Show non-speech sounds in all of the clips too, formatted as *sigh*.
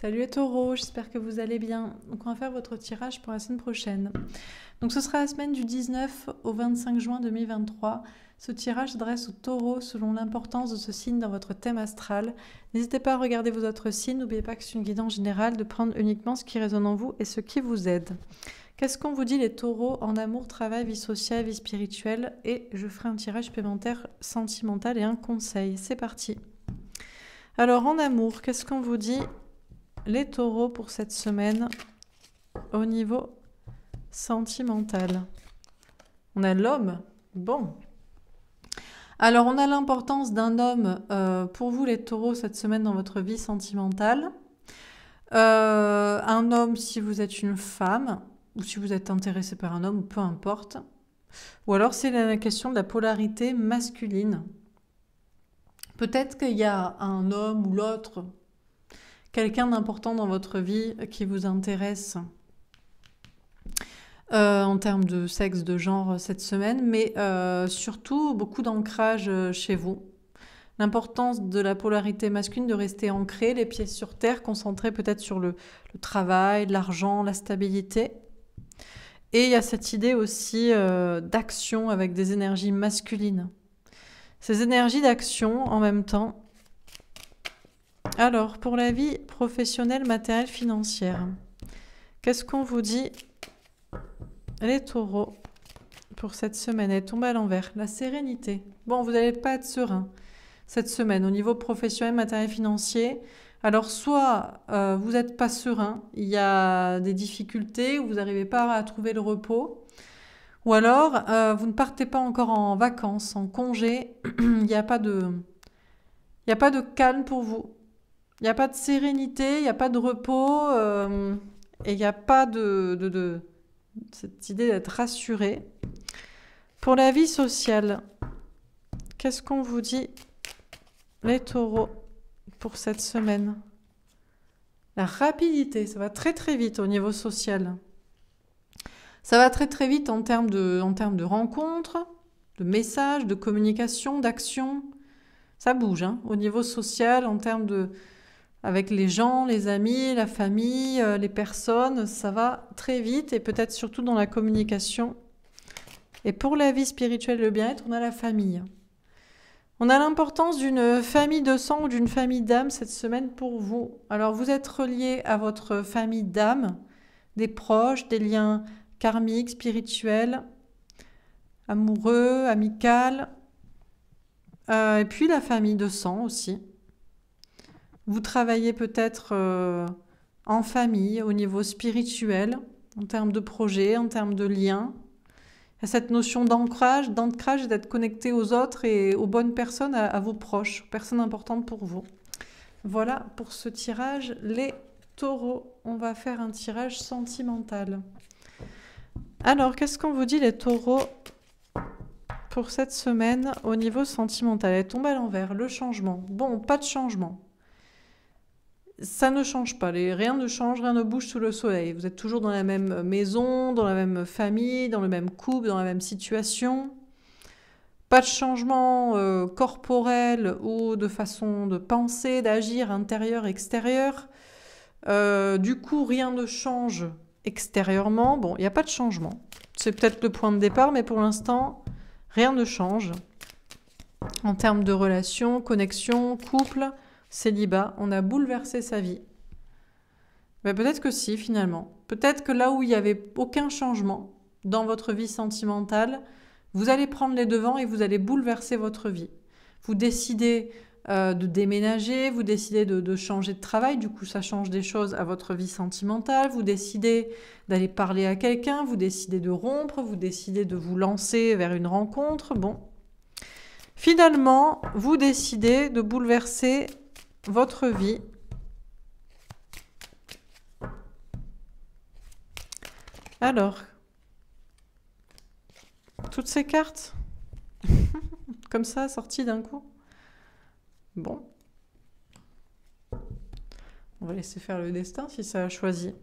Salut les taureaux, j'espère que vous allez bien. Donc on va faire votre tirage pour la semaine prochaine. Donc ce sera la semaine du 19 au 25 juin 2023. Ce tirage s'adresse aux taureaux selon l'importance de ce signe dans votre thème astral. N'hésitez pas à regarder vos autres signes, n'oubliez pas que c'est une guidance générale de prendre uniquement ce qui résonne en vous et ce qui vous aide. Qu'est-ce qu'on vous dit les taureaux en amour, travail, vie sociale, vie spirituelle Et je ferai un tirage supplémentaire sentimental et un conseil. C'est parti. Alors en amour, qu'est-ce qu'on vous dit les taureaux pour cette semaine au niveau sentimental. On a l'homme. Bon. Alors, on a l'importance d'un homme euh, pour vous, les taureaux, cette semaine dans votre vie sentimentale. Euh, un homme si vous êtes une femme, ou si vous êtes intéressé par un homme, peu importe. Ou alors, c'est la question de la polarité masculine. Peut-être qu'il y a un homme ou l'autre quelqu'un d'important dans votre vie qui vous intéresse euh, en termes de sexe, de genre euh, cette semaine, mais euh, surtout beaucoup d'ancrage chez vous. L'importance de la polarité masculine de rester ancré, les pieds sur terre, concentré peut-être sur le, travail, l'argent, la stabilité. Et il y a cette idée aussi d'action avec des énergies masculines. Ces énergies d'action, en même temps, alors, pour la vie professionnelle, matérielle, financière, qu'est-ce qu'on vous dit les taureaux pour cette semaine Elle tombée à l'envers. La sérénité. Bon, vous n'allez pas être serein cette semaine au niveau professionnel, matériel, financier. Alors, soit euh, vous n'êtes pas serein, il y a des difficultés, vous n'arrivez pas à trouver le repos, ou alors euh, vous ne partez pas encore en vacances, en congé, il *clears throat* a Il n'y a pas de calme pour vous. Il n'y a pas de sérénité, il n'y a pas de repos, euh, et il n'y a pas de, cette idée d'être rassuré. Pour la vie sociale, qu'est-ce qu'on vous dit, les taureaux, pour cette semaine La rapidité, ça va très très vite au niveau social. Ça va très très vite en termes de, en de rencontres, de messages, de communication, d'action. Ça bouge hein, au niveau social, en termes de, avec les gens, les amis, la famille, euh, les personnes, ça va très vite et peut-être surtout dans la communication. Et pour la vie spirituelle, le bien-être, on a la famille. On a l'importance d'une famille de sang ou d'une famille d'âme cette semaine pour vous. Alors vous êtes relié à votre famille d'âme, des proches, des liens karmiques, spirituels, amoureux, amicales, euh, et puis la famille de sang aussi. Vous travaillez peut-être euh, en famille, au niveau spirituel, en termes de projet, en termes de lien. Il cette notion d'ancrage, d'ancrage d'être connecté aux autres et aux bonnes personnes, à, vos proches, personnes importantes pour vous. Voilà pour ce tirage, les taureaux. On va faire un tirage sentimental. Alors, qu'est-ce qu'on vous dit les taureaux pour cette semaine au niveau sentimental Elle tombe à l'envers, le changement. Bon, pas de changement ça ne change pas. rien ne change, rien ne bouge sous le soleil. Vous êtes toujours dans la même maison, dans la même famille, dans le même couple, dans la même situation. Pas de changement euh, corporel ou de façon de penser, d'agir intérieur, extérieur. Euh, du coup, rien ne change extérieurement. Bon, il n'y a pas de changement. C'est peut-être le point de départ, mais pour l'instant, rien ne change en termes de relations, connexions, couple célibat, on a bouleversé sa vie. Mais peut-être que si, finalement. Peut-être que là où il n'y avait aucun changement dans votre vie sentimentale, vous allez prendre les devants et vous allez bouleverser votre vie. Vous décidez euh, de déménager, vous décidez de, de, changer de travail, du coup ça change des choses à votre vie sentimentale, vous décidez d'aller parler à quelqu'un, vous décidez de rompre, vous décidez de vous lancer vers une rencontre. Bon, finalement, vous décidez de bouleverser votre vie Alors, toutes ces cartes, *laughs* comme ça, sorties d'un coup. Bon. On va laisser faire le destin si ça a choisi.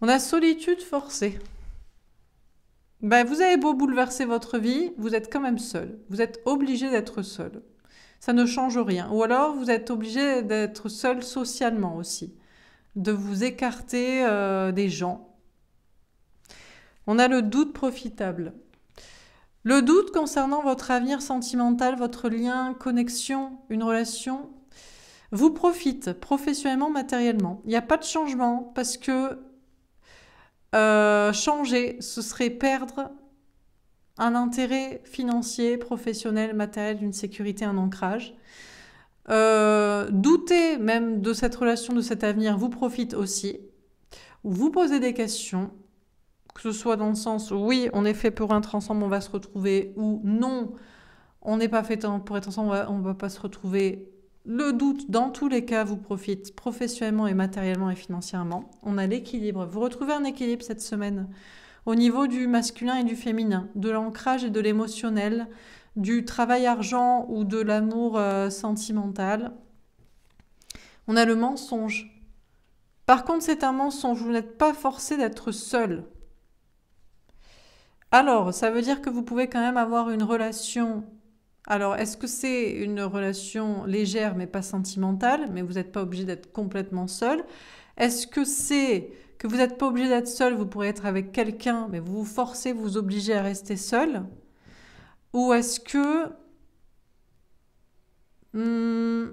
On a solitude forcée. Ben, vous avez beau bouleverser votre vie, vous êtes quand même seul. Vous êtes obligé d'être seul ça ne change rien. Ou alors, vous êtes obligé d'être seul socialement aussi, de vous écarter euh, des gens. On a le doute profitable. Le doute concernant votre avenir sentimental, votre lien, connexion, une relation, vous profite professionnellement, matériellement. Il n'y a pas de changement parce que euh, changer, ce serait perdre un intérêt financier, professionnel, matériel, une sécurité, un ancrage. Euh, douter même de cette relation, de cet avenir, vous profite aussi. Vous posez des questions, que ce soit dans le sens oui, on est fait pour être ensemble, on va se retrouver, ou non, on n'est pas fait pour être ensemble, on ne va pas se retrouver. Le doute, dans tous les cas, vous profite professionnellement et matériellement et financièrement. On a l'équilibre. Vous retrouvez un équilibre cette semaine au niveau du masculin et du féminin, de l'ancrage et de l'émotionnel, du travail argent ou de l'amour euh, sentimental. On a le mensonge. Par contre, c'est un mensonge, vous n'êtes pas forcé d'être seul. Alors, ça veut dire que vous pouvez quand même avoir une relation. Alors, est-ce que c'est une relation légère mais pas sentimentale, mais vous n'êtes pas obligé d'être complètement seul est-ce que c'est que vous n'êtes pas obligé d'être seul, vous pourrez être avec quelqu'un, mais vous vous forcez, vous obligez à rester seul Ou est-ce que hmm,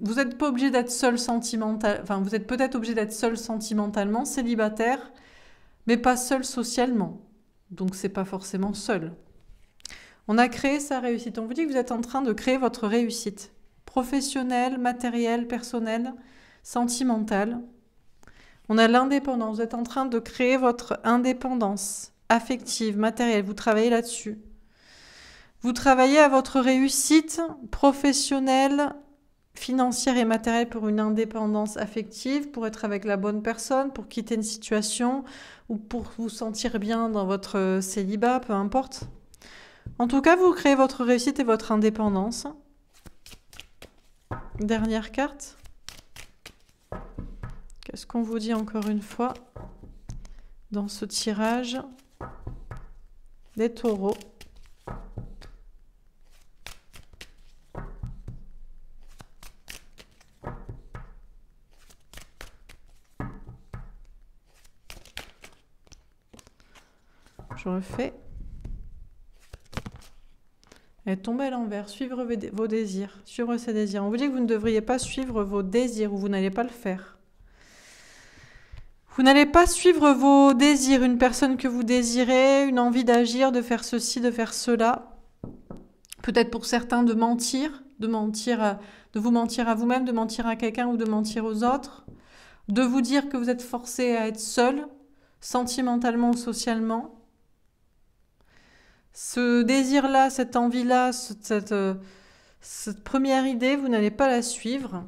vous n'êtes pas obligé d'être seul sentimentalement, enfin vous êtes peut-être obligé d'être seul sentimentalement, célibataire, mais pas seul socialement. Donc c'est pas forcément seul. On a créé sa réussite. On vous dit que vous êtes en train de créer votre réussite professionnelle, matérielle, personnelle, sentimentale. On a l'indépendance. Vous êtes en train de créer votre indépendance affective, matérielle. Vous travaillez là-dessus. Vous travaillez à votre réussite professionnelle, financière et matérielle pour une indépendance affective, pour être avec la bonne personne, pour quitter une situation ou pour vous sentir bien dans votre célibat, peu importe. En tout cas, vous créez votre réussite et votre indépendance. Dernière carte. Qu'est-ce qu'on vous dit encore une fois dans ce tirage des taureaux Je refais. Et tomber à l'envers, suivre vos désirs, suivre ses désirs. On vous dit que vous ne devriez pas suivre vos désirs ou vous n'allez pas le faire. Vous n'allez pas suivre vos désirs, une personne que vous désirez, une envie d'agir, de faire ceci, de faire cela. Peut-être pour certains de mentir, de mentir, euh, de vous mentir à vous-même, de mentir à quelqu'un ou de mentir aux autres, de vous dire que vous êtes forcé à être seul, sentimentalement ou socialement. Ce désir-là, cette envie-là, euh, cette première idée, vous n'allez pas la suivre.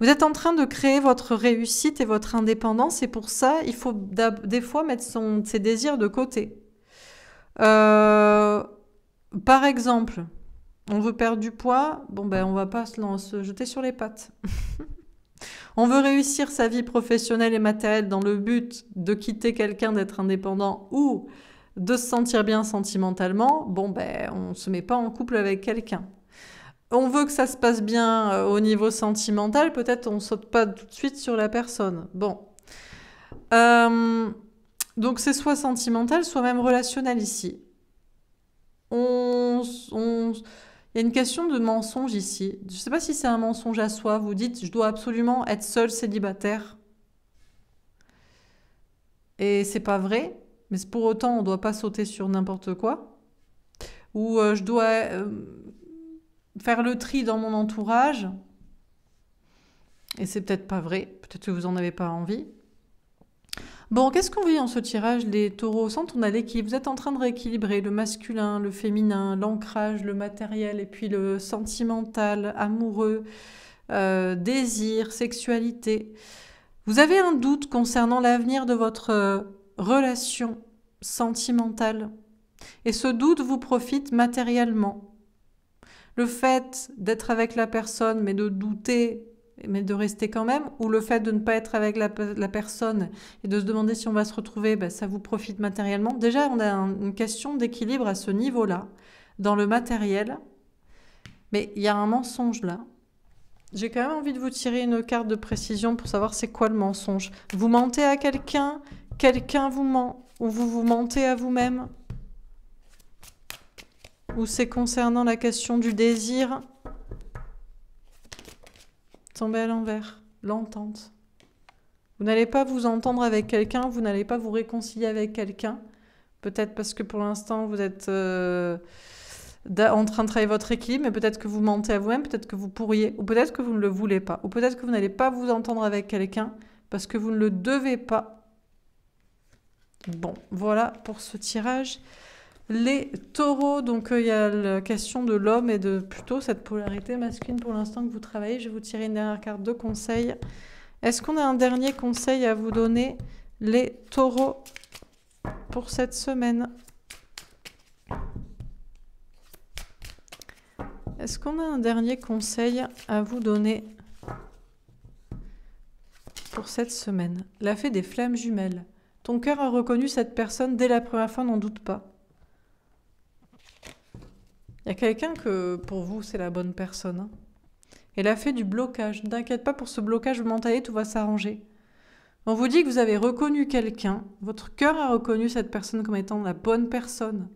Vous êtes en train de créer votre réussite et votre indépendance et pour ça, il faut des fois mettre ses désirs de côté. Euh, par exemple, on veut perdre du poids, bon ben on va pas se, se jeter sur les pattes. *laughs* on veut réussir sa vie professionnelle et matérielle dans le but de quitter quelqu'un, d'être indépendant ou de se sentir bien sentimentalement, bon ben on se met pas en couple avec quelqu'un on veut que ça se passe bien euh, au niveau sentimental, peut-être on saute pas tout de suite sur la personne. Bon. Euh, donc c'est soit sentimental, soit même relationnel ici. On, Il y a une question de mensonge ici. Je ne sais pas si c'est un mensonge à soi. Vous dites, je dois absolument être seule célibataire. Et c'est pas vrai, mais pour autant, on ne doit pas sauter sur n'importe quoi. Ou euh, je dois faire le tri dans mon entourage, et c'est peut-être pas vrai, peut-être que vous en avez pas envie. Bon, qu'est-ce qu'on vit en ce tirage des taureaux Sans on a vous êtes en train de rééquilibrer le masculin, le féminin, l'ancrage, le matériel, et puis le sentimental, amoureux, euh, désir, sexualité. Vous avez un doute concernant l'avenir de votre euh, relation sentimentale, et ce doute vous profite matériellement le fait d'être avec la personne mais de douter mais de rester quand même, ou le fait de ne pas être avec la, personne et de se demander si on va se retrouver, ben, ça vous profite matériellement. Déjà, on a une question d'équilibre à ce niveau-là, dans le matériel, mais il y a un mensonge là. J'ai quand même envie de vous tirer une carte de précision pour savoir c'est quoi le mensonge. Vous mentez à quelqu'un, quelqu'un vous ment, ou vous vous mentez à vous-même. Ou c'est concernant la question du désir Tomber à l'envers, l'entente. Vous n'allez pas vous entendre avec quelqu'un, vous n'allez pas vous réconcilier avec quelqu'un. Peut-être parce que pour l'instant, vous êtes euh, en train de travailler votre équilibre, mais peut-être que vous mentez à vous-même, peut-être que vous pourriez, ou peut-être que vous ne le voulez pas, ou peut-être que vous n'allez pas vous entendre avec quelqu'un parce que vous ne le devez pas. Bon, voilà pour ce tirage les taureaux. Donc euh, il y a la question de l'homme et de plutôt cette polarité masculine pour l'instant que vous travaillez. Je vais vous tirer une dernière carte de conseil. Est-ce qu'on a un dernier conseil à vous donner, les taureaux, pour cette semaine Est-ce qu'on a un dernier conseil à vous donner pour cette semaine La fée des flammes jumelles. Ton cœur a reconnu cette personne dès la première fois, n'en doute pas y a quelqu'un que pour vous c'est la bonne personne. Hein. Elle a fait du blocage. Ne t'inquiète pas pour ce blocage mental, tout va s'arranger. On vous dit que vous avez reconnu quelqu'un, votre cœur a reconnu cette personne comme étant la bonne personne.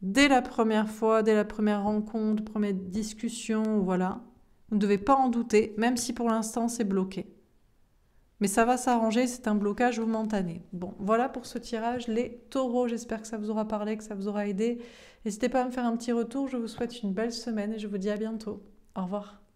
Dès la première fois, dès la première rencontre, première discussion, voilà. Vous ne devez pas en douter, même si pour l'instant c'est bloqué mais ça va s'arranger, c'est un blocage momentané. Bon, voilà pour ce tirage, les taureaux, j'espère que ça vous aura parlé, que ça vous aura aidé. N'hésitez pas à me faire un petit retour, je vous souhaite une belle semaine et je vous dis à bientôt. Au revoir.